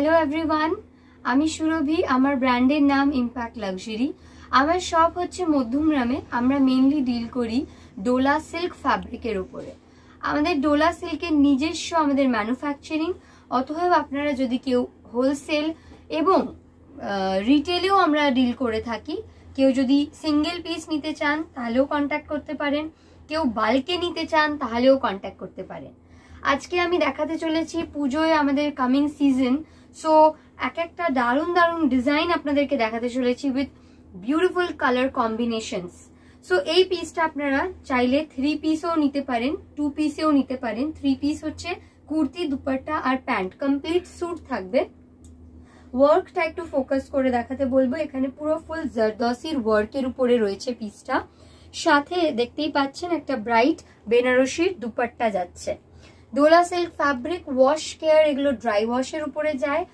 hello everyone আমি সুরভি আমার ব্র্যান্ডের নাম ইম্প্যাক্ট লাক্সারি আমার শপ হচ্ছে মধ্যমগ্রামে আমরা মেনলি ডিল করি ডোলা সিল্ক ফ্যাব্রিকের ওপরে আমাদের ডোলা সিল্কের নিজস্ব আমাদের ম্যানুফ্যাকচারিং অতএব আপনারা যদি কেউ হোলসেল এবং রিটেলেও আমরা ডিল করে থাকি কেউ যদি সিঙ্গেল পিস নিতে চান তাহলেও কন্ট্যাক্ট করতে পারেন কেউ বাল্কে নিতে চান তাহলেও কন্ট্যাক্ট করতে পারেন আজকে আমি দেখাতে চলেছি পুজোয় আমাদের কামিং সিজন সো এক একটা দারুণ দারুণ ডিজাইন আপনাদেরকে দেখাতে চলেছি with beautiful colour combinations so এই পিসটা আপনারা চাইলে থ্রি পিসও নিতে পারেন টু পিসেও নিতে পারেন থ্রি পিস হচ্ছে কুর্তি দুপাট্টা আর প্যান্ট কমপ্লিট স্যুট থাকবে ওয়ার্কটা একটু ফোকাস করে দেখাতে বলবো এখানে পুরো ফুল জারদসির ওয়ার্কের উপরে রয়েছে পিসটা সাথে দেখতেই পাচ্ছেন একটা ব্রাইট বেনারসির দুপাট্টা যাচ্ছে dola silk fabric wash care এগুলো ড্রাই ওয়াশের উপরে যায়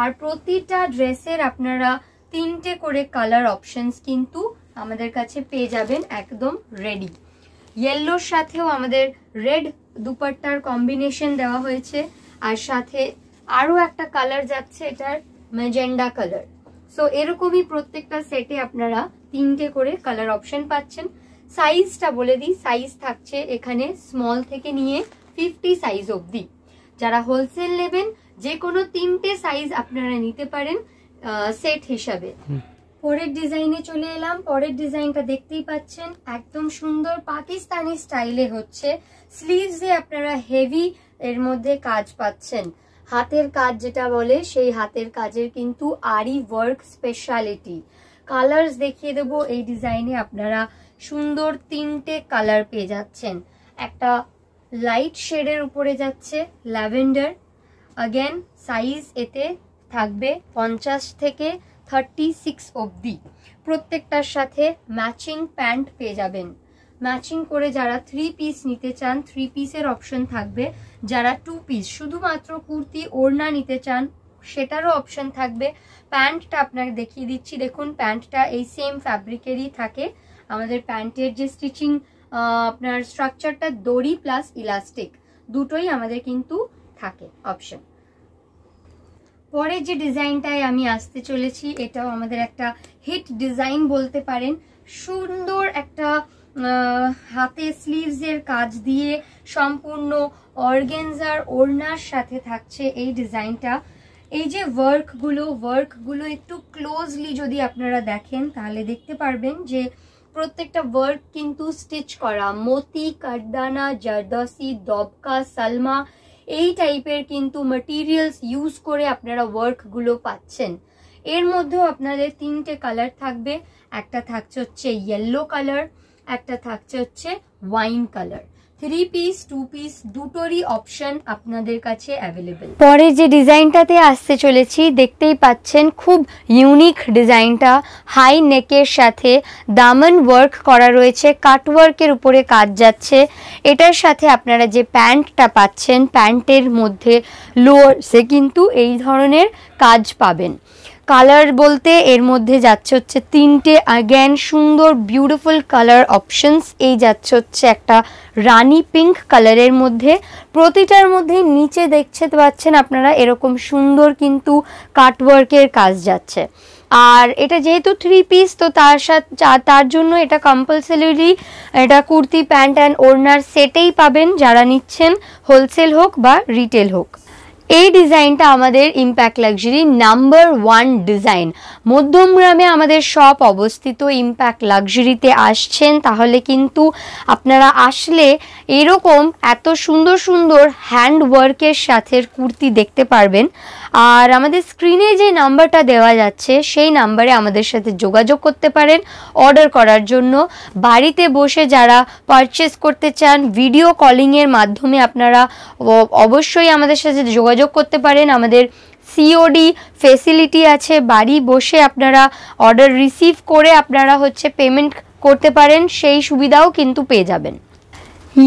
আর প্রতিটা ড্রেসের আপনারা তিনটে করে কালার অপশনস কিন্তু আমাদের কাছে পেয়ে যাবেন একদম রেডি ইয়েলোর সাথেও আমাদের রেড দুপাট্টার কম্বিনেশন দেওয়া হয়েছে আর সাথে আরও একটা কালার যাচ্ছে এটার ম্যাজেন্ডা কালার সো এরকমই প্রত্যেকটা সেটে আপনারা তিনটে করে কালার অপশন পাচ্ছেন সাইজটা বলে দিই সাইজ থাকছে এখানে স্মল থেকে নিয়ে ফিফটি সাইজ অবধি যারা হোলসেল নেবেন যে কোনো তিনটে সাইজ আপনারা নিতে পারেন সেট হিসাবে পরের ডিজাইনে চলে এলাম পরের ডিজাইনটা দেখতেই পাচ্ছেন একদম সুন্দর পাকিস্তানি স্টাইলে হচ্ছে স্লিভসে আপনারা হেভি এর মধ্যে কাজ পাচ্ছেন হাতের কাজ যেটা বলে সেই হাতের কাজের কিন্তু আরই ওয়ার্ক স্পেশালিটি কালার্স দেখিয়ে দেব এই ডিজাইনে আপনারা সুন্দর তিনটে কালার পেয়ে যাচ্ছেন একটা লাইট শেডের উপরে যাচ্ছে ল্যাভেন্ডার আগেন সাইজ এতে থাকবে পঞ্চাশ থেকে থার্টি সিক্স অবধি প্রত্যেকটার সাথে ম্যাচিং প্যান্ট পেয়ে যাবেন ম্যাচিং করে যারা থ্রি পিস নিতে চান থ্রি পিসের অপশন থাকবে যারা টু পিস শুধুমাত্র কুর্তি ওড়না নিতে চান সেটারও অপশন থাকবে প্যান্টটা আপনার দেখিয়ে দিচ্ছি দেখুন প্যান্টটা এই সেম ফ্যাব্রিকেরই থাকে আমাদের প্যান্টের যে স্টিচিং আপনার স্ট্রাকচারটা দড়ি প্লাস ইলাস্টিক দুটোই আমাদের কিন্তু থাকে অপশন পরে যে ডিজাইনটায় আমি আসতে চলেছি এটাও আমাদের একটা হিট ডিজাইন বলতে পারেন সুন্দর একটা হাতে স্লিভসের কাজ দিয়ে সম্পূর্ণ অর্গেনজার ওড়নার সাথে থাকছে এই ডিজাইনটা এই যে ওয়ার্কগুলো ওয়ার্কগুলো একটু ক্লোজলি যদি আপনারা দেখেন তাহলে দেখতে পারবেন যে প্রত্যেকটা ওয়ার্ক কিন্তু স্টিচ করা মতি কারদানা জারদসি দবকা সালমা এই টাইপের কিন্তু মেটিরিয়ালস ইউজ করে আপনারা ওয়ার্কগুলো পাচ্ছেন এর মধ্যেও আপনাদের তিনটে কালার থাকবে একটা থাকছে হচ্ছে ইয়েলো কালার একটা থাকছে হচ্ছে wine colour three piece two piece দুটোরই অপশন আপনাদের কাছে অ্যাভেলেবেল পরে যে ডিজাইনটাতে আসতে চলেছি দেখতেই পাচ্ছেন খুব ইউনিক ডিজাইনটা হাই নেকের সাথে দামন ওয়ার্ক করা রয়েছে কাটওয়ার্কের উপরে কাজ যাচ্ছে এটার সাথে আপনারা যে প্যান্টটা পাচ্ছেন প্যান্টের মধ্যে লোয়ার্সে কিন্তু এই ধরনের কাজ পাবেন কালার বলতে এর মধ্যে যাচ্ছে হচ্ছে তিনটে অ্যাগেন সুন্দর বিউটিফুল কালার অপশনস এই যাচ্ছে হচ্ছে একটা রানি পিঙ্ক কালারের মধ্যে প্রতিটার মধ্যে নিচে দেখছে পাচ্ছেন আপনারা এরকম সুন্দর কিন্তু কাটওয়ার্কের কাজ যাচ্ছে আর এটা যেহেতু থ্রি পিস তো তার সাথে তার জন্য এটা কম্পালসারি এটা কুর্তি প্যান্ট অ্যান্ড ওড়নার সেটেই পাবেন যারা নিচ্ছেন হোলসেল হোক বা রিটেল হোক এই ডিজাইনটা আমাদের Impact Luxury number one design মধ্যমগ্রামে আমাদের সব অবস্থিত ইম্প্যাক্ট লাক্সারিতে আসছেন তাহলে কিন্তু আপনারা আসলে এরকম এত সুন্দর সুন্দর হ্যান্ড ওয়ার্কের সাথে কুর্তি দেখতে পারবেন আর আমাদের স্ক্রিনে যে নাম্বারটা দেওয়া যাচ্ছে সেই নাম্বারে আমাদের সাথে যোগাযোগ করতে পারেন অর্ডার করার জন্য বাড়িতে বসে যারা পারচেস করতে চান ভিডিও কলিংয়ের মাধ্যমে আপনারা অবশ্যই আমাদের সাথে যোগাযোগ করতে পারেন আমাদের সিওডি ফেসিলিটি আছে বাড়ি বসে আপনারা অর্ডার রিসিভ করে আপনারা হচ্ছে পেমেন্ট করতে পারেন সেই সুবিধাও কিন্তু পেয়ে যাবেন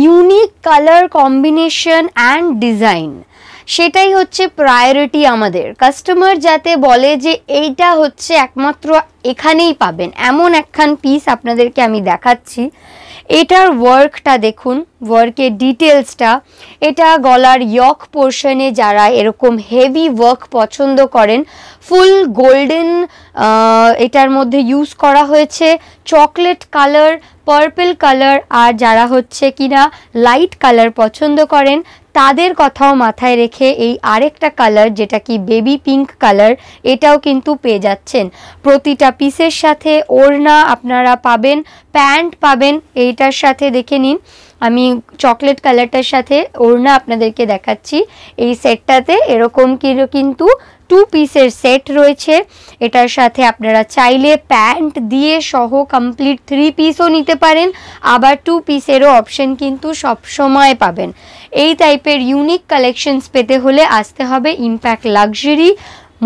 unique colour combination and design সেটাই হচ্ছে প্রায়োরিটি আমাদের কাস্টমার যাতে বলে যে এইটা হচ্ছে একমাত্র এখানেই পাবেন এমন একখান পিস আপনাদেরকে আমি দেখাচ্ছি এটার ওয়ার্কটা দেখুন ওয়ার্কের ডিটেলসটা এটা গলার ইয়ক পোর্শনে যারা এরকম হেভি ওয়ার্ক পছন্দ করেন ফুল গোল্ডেন এটার মধ্যে ইউজ করা হয়েছে চকলেট কালার পার্পল কালার আর যারা হচ্ছে কিনা লাইট কালার পছন্দ করেন তাদের কথাও মাথায় রেখে এই আরেকটা কালার যেটা কি বেবি পিঙ্ক কালার এটাও কিন্তু পেয়ে যাচ্ছেন প্রতিটা পিসের সাথে ওড়না আপনারা পাবেন প্যান্ট পাবেন এইটার সাথে দেখে নিন আমি চকলেট কালারটার সাথে ওড়না আপনাদেরকে দেখাচ্ছি এই সেটটাতে এরকম কিন্তু টু পিসের সেট রয়েছে এটার সাথে আপনারা চাইলে প্যান্ট দিয়ে সহ কমপ্লিট থ্রি পিসও নিতে পারেন আবার টু পিসেরও অপশন কিন্তু সব সময় পাবেন এই টাইপের ইউনিক কালেকশনস পেতে হলে আসতে হবে Impact Luxury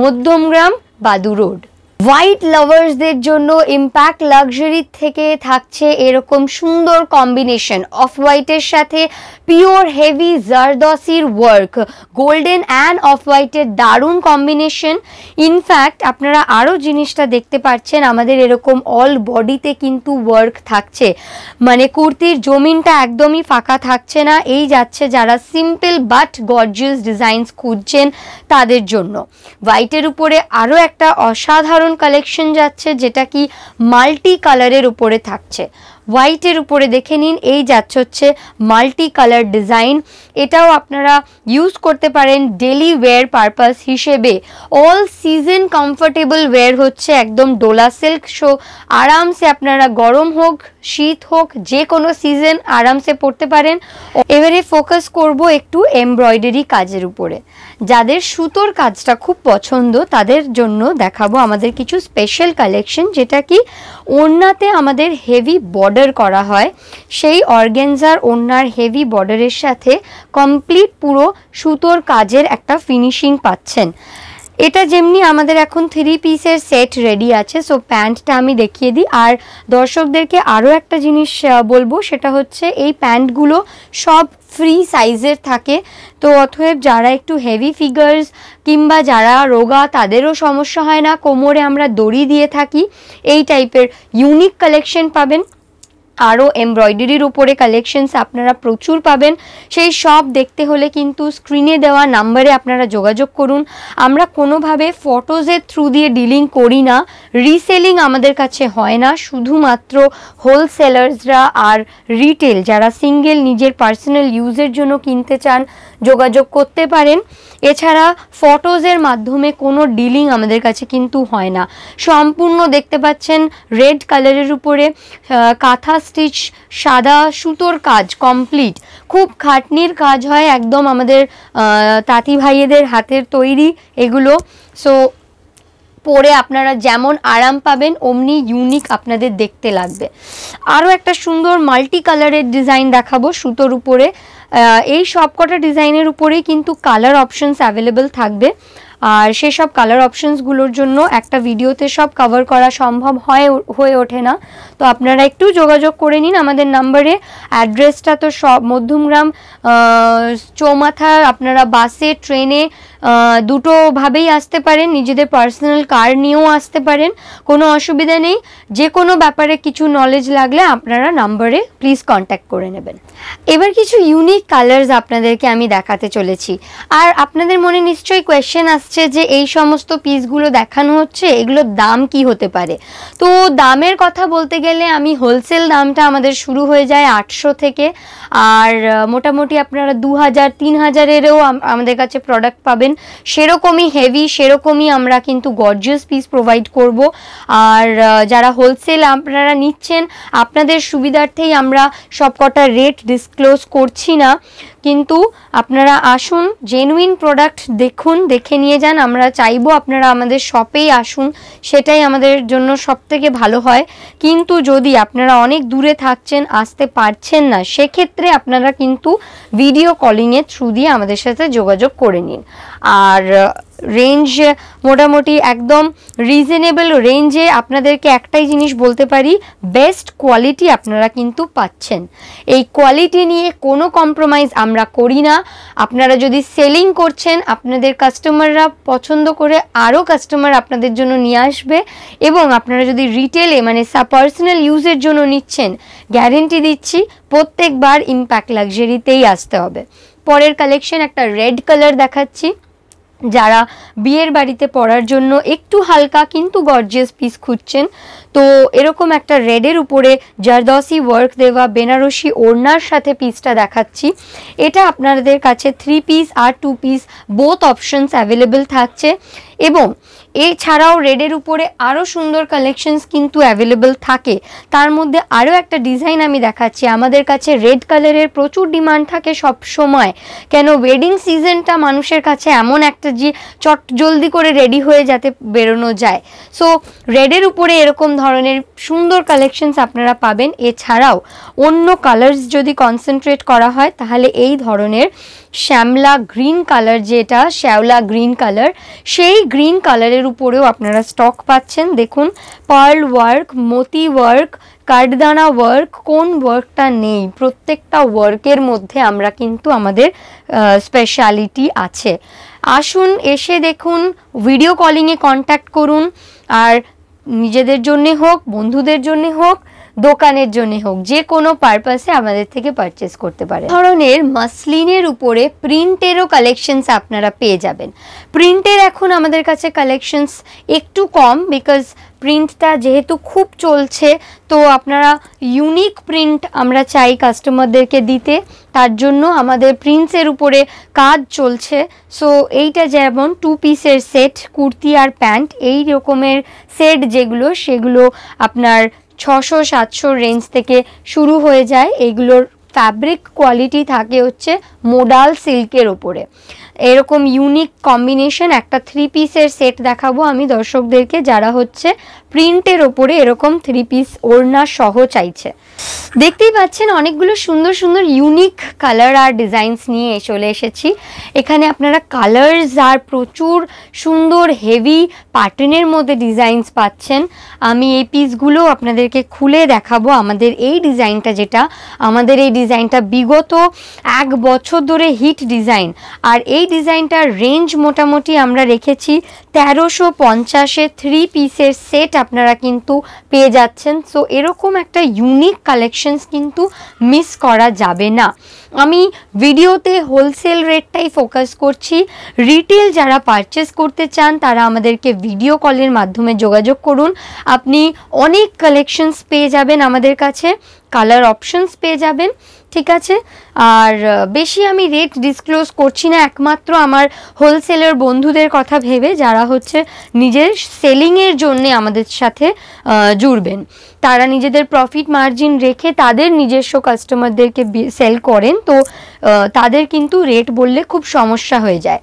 Madhyamgram Badu road white লাভার্সদের জন্য ইম্প্যাক্ট লাক্সারি থেকে থাকছে এরকম সুন্দর কম্বিনেশন অফ হোয়াইটের সাথে পিওর হেভি জারদসির ওয়ার্ক গোল্ডেন অ্যান্ড অফ হোয়াইটের দারুণ কম্বিনেশন ইনফ্যাক্ট আপনারা আরও জিনিসটা দেখতে পাচ্ছেন আমাদের এরকম অল বডিতে কিন্তু ওয়ার্ক থাকছে মানে কুর্তির জমিনটা একদমই ফাঁকা থাকছে না এই যাচ্ছে যারা সিম্পল বাট গর্জিয়াস ডিজাইনস খুঁজছেন তাদের জন্য হোয়াইটের উপরে আরও একটা অসাধারণ ভীষণ কালেকশন যাচ্ছে যেটা কি মাল্টি কালারের উপরে থাকছে হোয়াইটের উপরে দেখে নিন এই যাচ্ছে হচ্ছে মাল্টি কালার ডিজাইন এটাও আপনারা ইউজ করতে পারেন ডেলি ওয়্যার পারপাস হিসেবে অল সিজন কমফোর্টেবল ওয়্যার হচ্ছে একদম ডোলা সিল্ক শো আরামসে আপনারা গরম হোক শীত হোক যে কোনো সিজন আরামসে পড়তে পারেন এবারে ফোকাস করব একটু এমব্রয়ডারি কাজের উপরে যাদের সুতোর কাজটা খুব পছন্দ তাদের জন্য দেখাবো আমাদের কিছু স্পেশাল কালেকশন যেটা কি ওড়নাতে আমাদের হেভি বর্ডার করা হয় সেই অর্গেনজার ওড়নার হেভি বর্ডারের সাথে কমপ্লিট পুরো সুতোর কাজের একটা ফিনিশিং পাচ্ছেন এটা যেমনি আমাদের এখন থ্রি পিসের সেট রেডি আছে সো প্যান্টটা আমি দেখিয়ে দিই আর দর্শকদেরকে আরও একটা জিনিস বলবো সেটা হচ্ছে এই প্যান্টগুলো সব ফ্রি সাইজের থাকে তো অথব যারা একটু হেভি ফিগার্স কিংবা যারা রোগা তাদেরও সমস্যা হয় না কোমরে আমরা দড়ি দিয়ে থাকি এই টাইপের ইউনিক কালেকশন পাবেন আরও এমব্রয়ডারির উপরে কালেকশনস আপনারা প্রচুর পাবেন সেই সব দেখতে হলে কিন্তু স্ক্রিনে দেওয়া নাম্বারে আপনারা যোগাযোগ করুন আমরা কোনোভাবে ফটোজের থ্রু দিয়ে ডিলিং করি না রিসেলিং আমাদের কাছে হয় না শুধুমাত্র হোলসেলার্সরা আর রিটেল যারা সিঙ্গেল নিজের পার্সোনাল ইউজের জন্য কিনতে চান যোগাযোগ করতে পারেন এছাড়া ফটোজের মাধ্যমে কোনো ডিলিং আমাদের কাছে কিন্তু হয় না সম্পূর্ণ দেখতে পাচ্ছেন রেড কালারের উপরে কাঁথা স্টিচ সাদা সুতোর কাজ কমপ্লিট খুব খাটনির কাজ হয় একদম আমাদের তাঁতি ভাইয়েদের হাতের তৈরি এগুলো সো পরে আপনারা যেমন আরাম পাবেন অমনি ইউনিক আপনাদের দেখতে লাগবে আরও একটা সুন্দর মাল্টি কালারের ডিজাইন দেখাবো সুতোর উপরে এই সবকটা ডিজাইনের উপরেই কিন্তু কালার অপশনস অ্যাভেলেবেল থাকবে আর সেসব কালার অপশনসগুলোর জন্য একটা ভিডিওতে সব কভার করা সম্ভব হয় হয়ে ওঠে না তো আপনারা একটু যোগাযোগ করে নিন আমাদের নাম্বারে অ্যাড্রেসটা তো সব মধ্যমগ্রাম চৌমাথা আপনারা বাসে ট্রেনে দুটোভাবেই আসতে পারেন নিজেদের পার্সোনাল কার নিয়েও আসতে পারেন কোনো অসুবিধা নেই যে কোনো ব্যাপারে কিছু নলেজ লাগলে আপনারা নাম্বারে প্লিজ কন্ট্যাক্ট করে নেবেন এবার কিছু ইউনিক কালার্স আপনাদেরকে আমি দেখাতে চলেছি আর আপনাদের মনে নিশ্চয়ই কোয়েশ্চেন আসছে আসছে যে এই সমস্ত পিসগুলো দেখানো হচ্ছে এগুলোর দাম কি হতে পারে তো দামের কথা বলতে গেলে আমি হোলসেল দামটা আমাদের শুরু হয়ে যায় আটশো থেকে আর মোটামুটি আপনারা দু হাজার তিন হাজারেরও আমাদের কাছে প্রোডাক্ট পাবেন সেরকমই হেভি সেরকমই আমরা কিন্তু গর্জিয়াস পিস প্রোভাইড করব আর যারা হোলসেল আপনারা নিচ্ছেন আপনাদের সুবিধার্থেই আমরা সবকটা রেট ডিসক্লোজ করছি না কিন্তু আপনারা আসুন জেনুইন প্রোডাক্ট দেখুন দেখে নিয়ে যান আমরা চাইবো আপনারা আমাদের শপেই আসুন সেটাই আমাদের জন্য সবথেকে ভালো হয় কিন্তু যদি আপনারা অনেক দূরে থাকছেন আসতে পারছেন না সেক্ষেত্রে আপনারা কিন্তু ভিডিও কলিংয়ের থ্রু দিয়ে আমাদের সাথে যোগাযোগ করে নিন আর রেঞ্জ মোটামুটি একদম রিজনেবল রেঞ্জে আপনাদেরকে একটাই জিনিস বলতে পারি বেস্ট কোয়ালিটি আপনারা কিন্তু পাচ্ছেন এই কোয়ালিটি নিয়ে কোনো কম্প্রোমাইজ আমরা করি না আপনারা যদি সেলিং করছেন আপনাদের কাস্টমাররা পছন্দ করে আরও কাস্টমার আপনাদের জন্য নিয়ে আসবে এবং আপনারা যদি রিটেলে মানে পার্সোনাল ইউজের জন্য নিচ্ছেন গ্যারেন্টি দিচ্ছি প্রত্যেকবার ইম্প্যাক্ট লাক্সারিতেই আসতে হবে পরের কালেকশন একটা রেড কালার দেখাচ্ছি যারা বিয়ের বাড়িতে পড়ার জন্য একটু হালকা কিন্তু গর্জিয়াস পিস খুঁজছেন তো এরকম একটা রেডের উপরে জারদসি ওয়ার্ক দেওয়া বেনারসি ওড়নার সাথে পিসটা দেখাচ্ছি এটা আপনাদের কাছে থ্রি পিস আর two piece both options available থাকছে এবং এছাড়াও রেডের উপরে আরও সুন্দর কালেকশনস কিন্তু অ্যাভেলেবেল থাকে তার মধ্যে আরও একটা ডিজাইন আমি দেখাচ্ছি আমাদের কাছে রেড কালারের প্রচুর ডিমান্ড থাকে সব সময় কেন ওয়েডিং সিজনটা মানুষের কাছে এমন একটা যে চট জলদি করে রেডি হয়ে যাতে বেরোনো যায় সো রেডের উপরে এরকম ধরনের সুন্দর কালেকশনস আপনারা পাবেন এছাড়াও অন্য কালার্স যদি কনসেন্ট্রেট করা হয় তাহলে এই ধরনের শ্যামলা গ্রিন কালার যেটা শ্যাওলা গ্রিন কালার সেই গ্রিন কালারের কাজের উপরেও আপনারা স্টক পাচ্ছেন দেখুন পার্ল ওয়ার্ক মতি ওয়ার্ক কাঠদানা ওয়ার্ক কোন ওয়ার্কটা নেই প্রত্যেকটা ওয়ার্কের মধ্যে আমরা কিন্তু আমাদের স্পেশালিটি আছে আসুন এসে দেখুন ভিডিও কলিংয়ে কন্ট্যাক্ট করুন আর নিজেদের জন্যে হোক বন্ধুদের জন্যে হোক দোকানের জন্য হোক যে কোনো পারপাসে আমাদের থেকে পারচেস করতে পারে ধরনের মাসলিনের উপরে প্রিন্টেরও কালেকশনস আপনারা পেয়ে যাবেন প্রিন্টের এখন আমাদের কাছে কালেকশনস একটু কম বিকজ প্রিন্টটা যেহেতু খুব চলছে তো আপনারা ইউনিক প্রিন্ট আমরা চাই কাস্টমারদেরকে দিতে তার জন্য আমাদের প্রিন্টসের উপরে কাজ চলছে সো এইটা যেমন টু পিসের সেট কুর্তি আর প্যান্ট এই রকমের সেট যেগুলো সেগুলো আপনার ছশো সাতশো রেঞ্জ থেকে শুরু হয়ে যায় এইগুলোর ফ্যাব্রিক কোয়ালিটি থাকে হচ্ছে মোডাল সিল্কের ওপরে এরকম ইউনিক কম্বিনেশন একটা থ্রি পিসের সেট দেখাবো আমি দর্শকদেরকে যারা হচ্ছে প্রিন্টের ওপরে এরকম থ্রি পিস ওড়না সহ চাইছে দেখতেই পাচ্ছেন অনেকগুলো সুন্দর সুন্দর ইউনিক কালার আর ডিজাইনস নিয়ে চলে এসেছি এখানে আপনারা কালার্স আর প্রচুর সুন্দর হেভি প্যাটার্নের মধ্যে ডিজাইনস পাচ্ছেন আমি এই পিসগুলো আপনাদেরকে খুলে দেখাবো আমাদের এই ডিজাইনটা যেটা আমাদের এই ডিজাইনটা বিগত এক বছর ধরে হিট ডিজাইন আর এই ডিজাইনটার রেঞ্জ মোটামুটি আমরা রেখেছি তেরোশো পঞ্চাশে থ্রি পিসের সেট আপনারা কিন্তু পেয়ে যাচ্ছেন সো এরকম একটা ইউনিক কালেকশনস কিন্তু মিস করা যাবে না আমি ভিডিওতে হোলসেল রেটটাই ফোকাস করছি রিটেল যারা পারচেস করতে চান তারা আমাদেরকে ভিডিও কলের মাধ্যমে যোগাযোগ করুন আপনি অনেক কালেকশনস পেয়ে যাবেন আমাদের কাছে কালার অপশনস পেয়ে যাবেন ঠিক আছে আর বেশি আমি রেট ডিসক্লোজ করছি না একমাত্র আমার হোলসেলের বন্ধুদের কথা ভেবে যারা হচ্ছে নিজের সেলিংয়ের জন্য আমাদের সাথে জুড়বেন তারা নিজেদের প্রফিট মার্জিন রেখে তাদের নিজস্ব কাস্টমারদেরকে সেল করেন তো তাদের কিন্তু রেট বললে খুব সমস্যা হয়ে যায়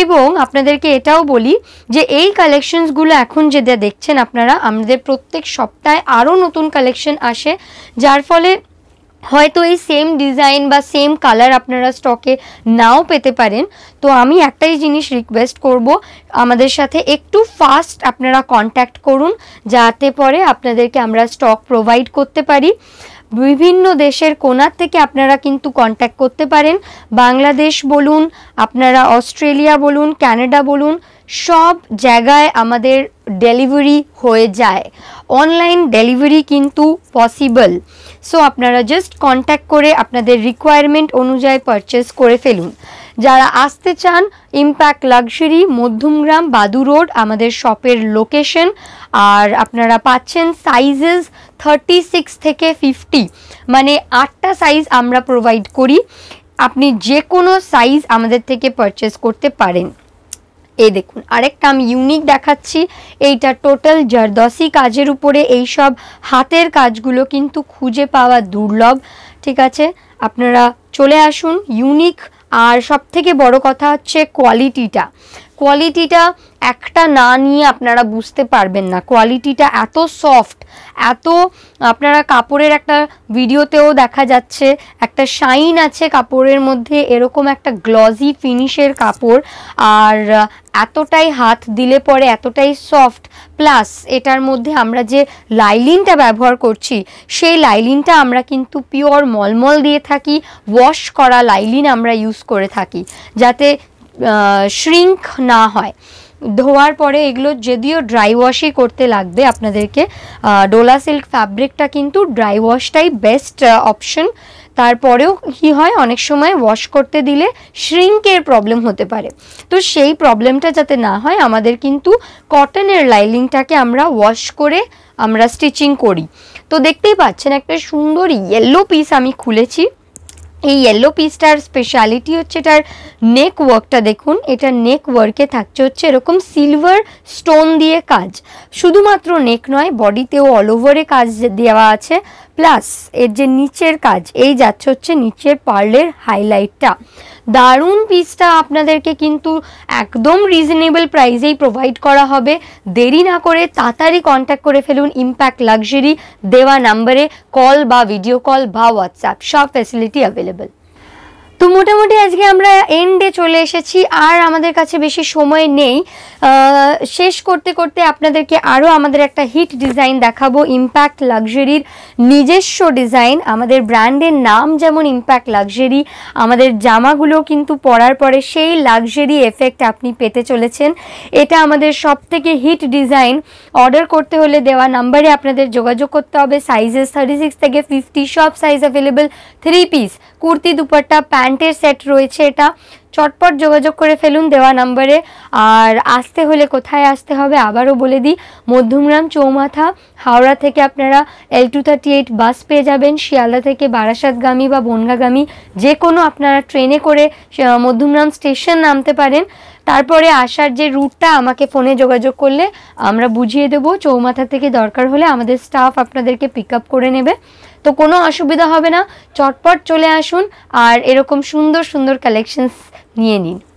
এবং আপনাদেরকে এটাও বলি যে এই কালেকশনসগুলো এখন যেটা দেখছেন আপনারা আমাদের প্রত্যেক সপ্তাহে আরও নতুন কালেকশন আসে যার ফলে হয়তো এই সেম ডিজাইন বা সেম কালার আপনারা স্টকে নাও পেতে পারেন তো আমি একটাই জিনিস রিকোয়েস্ট করব আমাদের সাথে একটু ফাস্ট আপনারা কন্ট্যাক্ট করুন যাতে পরে আপনাদেরকে আমরা স্টক প্রোভাইড করতে পারি বিভিন্ন দেশের কোনার থেকে আপনারা কিন্তু কন্ট্যাক্ট করতে পারেন বাংলাদেশ বলুন আপনারা অস্ট্রেলিয়া বলুন ক্যানাডা বলুন সব জায়গায় আমাদের ডেলিভারি হয়ে যায় অনলাইন ডেলিভারি কিন্তু পসিবল সো আপনারা জাস্ট কন্ট্যাক্ট করে আপনাদের রিকোয়ারমেন্ট অনুযায়ী পারচেস করে ফেলুন যারা আসতে চান Impact Luxury Madhyamgram Badu road আমাদের শপের লোকেশন আর আপনারা পাচ্ছেন সাইজেস থার্টি সিক্স থেকে ফিফটি মানে আটটা সাইজ আমরা প্রোভাইড করি আপনি যে কোনো সাইজ আমাদের থেকে পারচেস করতে পারেন এই দেখুন আরেকটা আমি ইউনিক দেখাচ্ছি এইটা টোটাল জারদসি কাজের উপরে এই সব হাতের কাজগুলো কিন্তু খুঁজে পাওয়া দুর্লভ ঠিক আছে আপনারা চলে আসুন ইউনিক আর সব থেকে বড় কথা হচ্ছে কোয়ালিটিটা কোয়ালিটিটা একটা না নিয়ে আপনারা বুঝতে পারবেন না কোয়ালিটিটা এত সফট এত আপনারা কাপড়ের একটা ভিডিওতেও দেখা যাচ্ছে একটা শাইন আছে কাপড়ের মধ্যে এরকম একটা গ্লজি ফিনিশের কাপড় আর এতটাই হাত দিলে পরে এতটাই সফট প্লাস এটার মধ্যে আমরা যে লাইলিনটা ব্যবহার করছি সেই লাইলিনটা আমরা কিন্তু পিওর মলমল দিয়ে থাকি ওয়াশ করা লাইলিন আমরা ইউজ করে থাকি যাতে শ্রিঙ্ক না হয় ধোয়ার পরে এগুলো যদিও ড্রাই ওয়াশই করতে লাগবে আপনাদেরকে ডোলা সিল্ক ফ্যাব্রিকটা কিন্তু ড্রাই ওয়াশটাই বেস্ট অপশন তারপরেও কি হয় অনেক সময় ওয়াশ করতে দিলে শ্রিঙ্কের প্রবলেম হতে পারে তো সেই প্রবলেমটা যাতে না হয় আমাদের কিন্তু কটনের লাইলিংটাকে আমরা ওয়াশ করে আমরা স্টিচিং করি তো দেখতেই পাচ্ছেন একটা সুন্দর ইয়েলো পিস আমি খুলেছি এই ইয়েলো পিসটার স্পেশালিটি হচ্ছে এটার নেক ওয়ার্কটা দেখুন এটা নেক ওয়ার্কে থাকছে হচ্ছে এরকম সিলভার স্টোন দিয়ে কাজ শুধুমাত্র নেক নয় বডিতেও অল ওভারে কাজ দেওয়া আছে প্লাস এর যে নিচের কাজ এই যাচ্ছে হচ্ছে নিচের পার্লের হাইলাইটটা দারুণ পিসটা আপনাদেরকে কিন্তু একদম রিজনেবল প্রাইসেই প্রোভাইড করা হবে দেরি না করে তাড়াতাড়ি কন্ট্যাক্ট করে ফেলুন ইম্প্যাক্ট লাক্সারি দেওয়া নাম্বারে কল বা ভিডিও কল বা হোয়াটসঅ্যাপ সব ফ্যাসিলিটি অ্যাভেলেবেল তো মোটামুটি আজকে আমরা এন্ডে চলে এসেছি আর আমাদের কাছে বেশি সময় নেই শেষ করতে করতে আপনাদেরকে আরও আমাদের একটা হিট ডিজাইন দেখাবো ইম্প্যাক্ট লাক্সারির নিজস্ব ডিজাইন আমাদের ব্র্যান্ডের নাম যেমন ইম্প্যাক্ট লাক্সারি আমাদের জামাগুলো কিন্তু পরার পরে সেই লাক্সারি এফেক্ট আপনি পেতে চলেছেন এটা আমাদের সবথেকে হিট ডিজাইন অর্ডার করতে হলে দেওয়া নাম্বারে আপনাদের যোগাযোগ করতে হবে সাইজেস থার্টি সিক্স থেকে ফিফটি সব size available three piece kurti dupatta pant প্যান্টের সেট রয়েছে এটা চটপট যোগাযোগ করে ফেলুন দেওয়া নাম্বারে আর আসতে হলে কোথায় আসতে হবে আবারও বলে দিই মধ্যমরাম চৌমাথা হাওড়া থেকে আপনারা L two thirty eight bus পেয়ে যাবেন শিয়ালদা থেকে বারাসাতগামী বা বনগাগামী যে কোনো আপনারা ট্রেনে করে মধ্যমরাম স্টেশন নামতে পারেন তারপরে আসার যে রুটটা আমাকে ফোনে যোগাযোগ করলে আমরা বুঝিয়ে দেবো চৌমাথা থেকে দরকার হলে আমাদের স্টাফ আপনাদেরকে পিক আপ করে নেবে তো কোনো অসুবিধা হবে না চটপট চলে আসুন আর এরকম সুন্দর সুন্দর কালেকশনস নিয়ে নিন